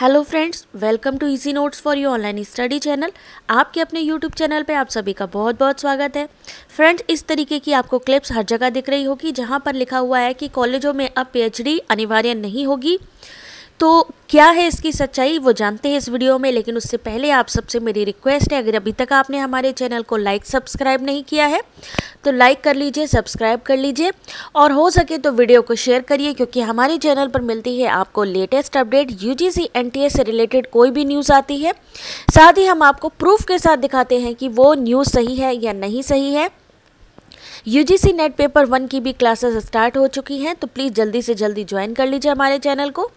hello friends welcome to easy notes for you online study channel आपके अपने YouTube channel पे आप सभी का बहुत बहुत स्वागत है फ्रेंड्स इस तरीके की आपको क्लिप्स हर जगह दिख रही होगी जहाँ पर लिखा हुआ है कि कॉलेजों में अब पीएचडी अनिवार्य नहीं होगी तो क्या है इसकी सच्चाई वो जानते हैं इस वीडियो में लेकिन उससे पहले आप सबसे मेरी रिक्वेस्ट है अगर अभी तक आपने हमारे चैनल को लाइक सब्सक्राइब नहीं किया है तो लाइक कर लीजिए सब्सक्राइब कर लीजिए और हो सके तो वीडियो को शेयर करिए क्योंकि हमारे चैनल पर मिलती है आपको लेटेस्ट अपडेट यू जी से रिलेटेड कोई भी न्यूज़ आती है साथ ही हम आपको प्रूफ के साथ दिखाते हैं कि वो न्यूज़ सही है या नहीं सही है U G C net paper one की भी क्लासेस स्टार्ट हो चुकी हैं तो प्लीज़ जल्दी से जल्दी ज्वाइन कर लीजिए हमारे चैनल को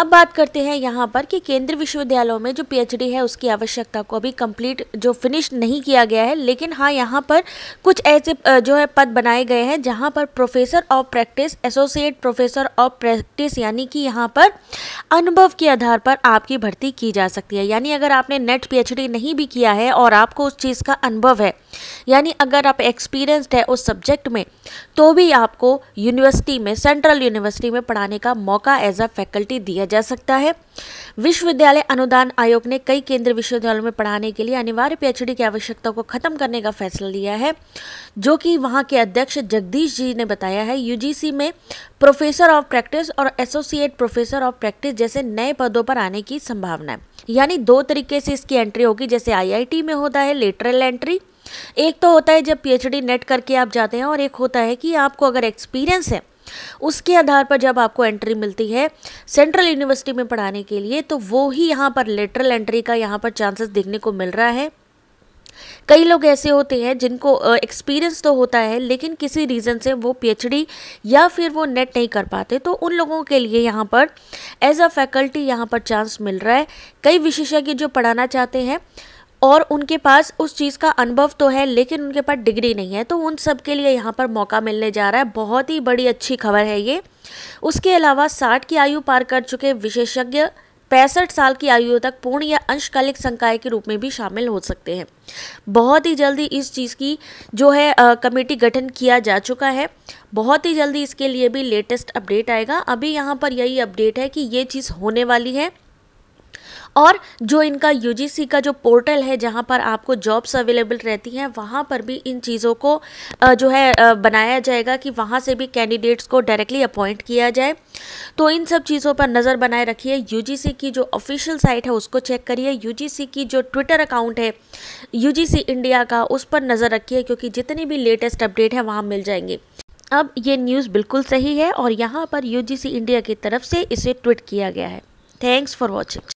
अब बात करते हैं यहाँ पर कि केंद्रीय विश्वविद्यालयों में जो पीएचडी है उसकी आवश्यकता को अभी कंप्लीट जो फिनिश नहीं किया गया है लेकिन हाँ यहाँ पर कुछ ऐसे जो है पद बनाए गए हैं जहाँ पर professor of practice associate professor of practice यानी कि यहाँ पर अनुभव के आधार पर आपकी भर्ती की जा सकती है यानी अगर आपने नेट पी नहीं भी किया है और आपको उस चीज़ का अनुभव है यानी अगर आप एक्सपीरियंस्ड है उस सब्जेक्ट में तो भी आपको यूनिवर्सिटी में सेंट्रल यूनिवर्सिटी में पढ़ाने का मौका एज अ फैकल्टी पेनल्टी दिया जा सकता है विश्वविद्यालय अनुदान आयोग ने कई केंद्रीय विश्वविद्यालयों में पढ़ाने के लिए अनिवार्य पीएचडी की आवश्यकता को खत्म करने का फैसला लिया है जो कि वहां के अध्यक्ष जगदीश जी ने बताया है यूजीसी में प्रोफेसर ऑफ प्रैक्टिस और एसोसिएट प्रोफेसर ऑफ प्रैक्टिस जैसे नए पदों पर आने की संभावना है यानी दो तरीके से इसकी एंट्री होगी जैसे आईआईटी में होता है लेटरल एंट्री एक तो होता है जब पीएचडी नेट करके आप जाते हैं और एक होता है कि आपको अगर एक्सपीरियंस है उसके आधार पर जब आपको एंट्री मिलती है सेंट्रल यूनिवर्सिटी में पढ़ाने के लिए तो वो ही यहाँ पर लेटरल एंट्री का यहाँ पर चांसेस देखने को मिल रहा है कई लोग ऐसे होते हैं जिनको एक्सपीरियंस तो होता है लेकिन किसी रीज़न से वो पीएचडी या फिर वो नेट नहीं कर पाते तो उन लोगों के लिए यहाँ पर एज अ फैकल्टी यहाँ पर चांस मिल रहा है कई विशेषज्ञ जो पढ़ाना चाहते हैं और उनके पास उस चीज़ का अनुभव तो है लेकिन उनके पास डिग्री नहीं है तो उन सब के लिए यहाँ पर मौका मिलने जा रहा है बहुत ही बड़ी अच्छी खबर है ये उसके अलावा साठ की आयु पार कर चुके विशेषज्ञ पैंसठ साल की आयु तक पूर्ण या अंशकालिक संकाय के रूप में भी शामिल हो सकते हैं बहुत ही जल्दी इस चीज़ की जो है आ, कमेटी गठन किया जा चुका है बहुत ही जल्दी इसके लिए भी लेटेस्ट अपडेट आएगा अभी यहाँ पर यही अपडेट है कि ये चीज़ होने वाली है और जो इनका यूजीसी का जो पोर्टल है जहाँ पर आपको जॉब्स अवेलेबल रहती हैं वहाँ पर भी इन चीज़ों को जो है बनाया जाएगा कि वहाँ से भी कैंडिडेट्स को डायरेक्टली अपॉइंट किया जाए तो इन सब चीज़ों पर नज़र बनाए रखिए यू की जो ऑफिशियल साइट है उसको चेक करिए यू की जो ट्विटर अकाउंट है यू इंडिया का उस पर नज़र रखिए क्योंकि जितनी भी लेटेस्ट अपडेट है वहाँ मिल जाएंगी अब ये न्यूज़ बिल्कुल सही है और यहाँ पर यूजीसी इंडिया की तरफ से इसे ट्वीट किया गया है थैंक्स फॉर वॉचिंग